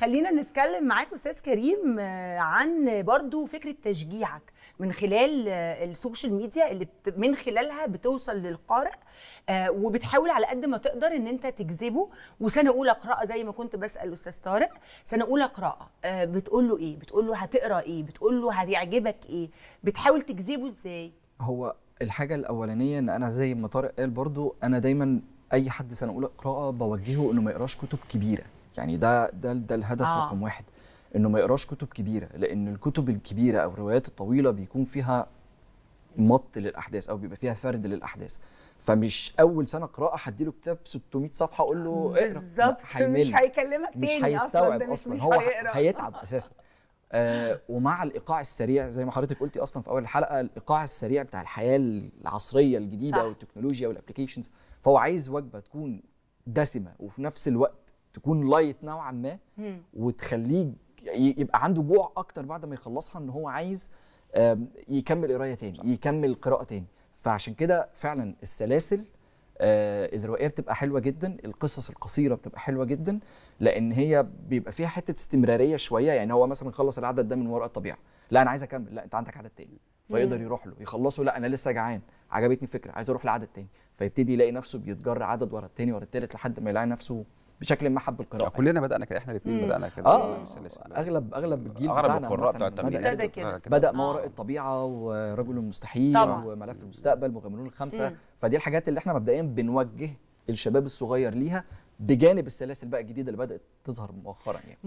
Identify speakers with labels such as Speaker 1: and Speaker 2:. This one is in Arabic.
Speaker 1: خلينا نتكلم معاك استاذ كريم آه، عن برضو فكره تشجيعك من خلال آه، السوشيال ميديا اللي من خلالها بتوصل للقارئ آه، وبتحاول على قد ما تقدر ان انت تجذبه وسنه اولى قراءه زي ما كنت بسال استاذ طارق سنه اولى قراءه بتقول له ايه بتقول له هتقرا ايه بتقول له هيعجبك ايه بتحاول تجذبه ازاي
Speaker 2: هو الحاجه الاولانيه ان انا زي ما طارق قال برضو انا دايما اي حد سنه اولى قراءه بوجهه انه ما يقراش كتب كبيره يعني ده ده ده الهدف آه. رقم واحد انه ما يقراش كتب كبيره لان الكتب الكبيره او الروايات الطويله بيكون فيها مط للاحداث او بيبقى فيها فرد للاحداث فمش اول سنه قراءه هديله كتاب 600 صفحه اقول له اقرا بالظبط مش هيكلمك
Speaker 1: تاني مش هيستوعب اصلا, أصلا. مش هو هيتعب
Speaker 2: اساسا آه ومع الايقاع السريع زي ما حضرتك قلتي اصلا في اول الحلقه الايقاع السريع بتاع الحياه العصريه الجديده صح. والتكنولوجيا والابلكيشنز فهو عايز وجبه تكون دسمه وفي نفس الوقت تكون لايت نوعا ما وتخليه يبقى عنده جوع اكتر بعد ما يخلصها ان هو عايز يكمل قرايه تاني يكمل قراءه تاني فعشان كده فعلا السلاسل آه، الروائيه بتبقى حلوه جدا القصص القصيره بتبقى حلوه جدا لان هي بيبقى فيها حته استمراريه شويه يعني هو مثلا خلص العدد ده من وراء الطبيعه لا انا عايز اكمل لا انت عندك عدد تاني فيقدر يروح له يخلصه لا انا لسه جعان عجبتني الفكره عايز اروح لعدد تاني فيبتدي يلاقي نفسه بيتجر عدد ورا التاني ورا التالت لحد ما يلاقي نفسه بشكل ما حب القراءه يعني. كلنا بدانا كده احنا الاثنين بدانا كده اه يعني اغلب اغلب الجيل بتاعنا القراء بتاع التغيير بدا آه، كده بدا آه. ما وراء الطبيعه ورجل المستحيل طبعا. وملف المستقبل مغامرون الخمسه مم. فدي الحاجات اللي احنا مبدئيا بنوجه الشباب الصغير ليها بجانب السلاسل بقى الجديده اللي بدات تظهر مؤخرا يعني